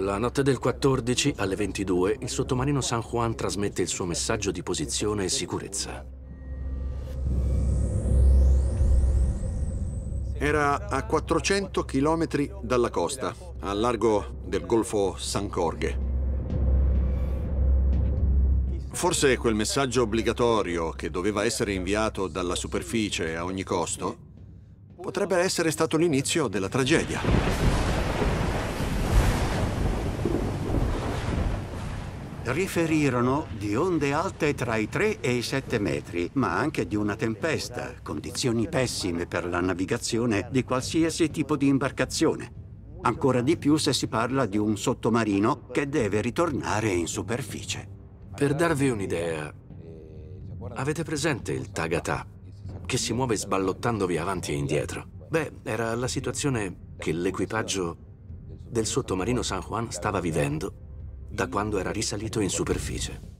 La notte del 14 alle 22 il sottomarino San Juan trasmette il suo messaggio di posizione e sicurezza. Era a 400 chilometri dalla costa, a largo del golfo San Corghe. Forse quel messaggio obbligatorio che doveva essere inviato dalla superficie a ogni costo potrebbe essere stato l'inizio della tragedia. Riferirono di onde alte tra i 3 e i 7 metri, ma anche di una tempesta, condizioni pessime per la navigazione di qualsiasi tipo di imbarcazione. Ancora di più se si parla di un sottomarino che deve ritornare in superficie. Per darvi un'idea, avete presente il Tagatà, che si muove sballottandovi avanti e indietro? Beh, era la situazione che l'equipaggio del sottomarino San Juan stava vivendo da quando era risalito in superficie.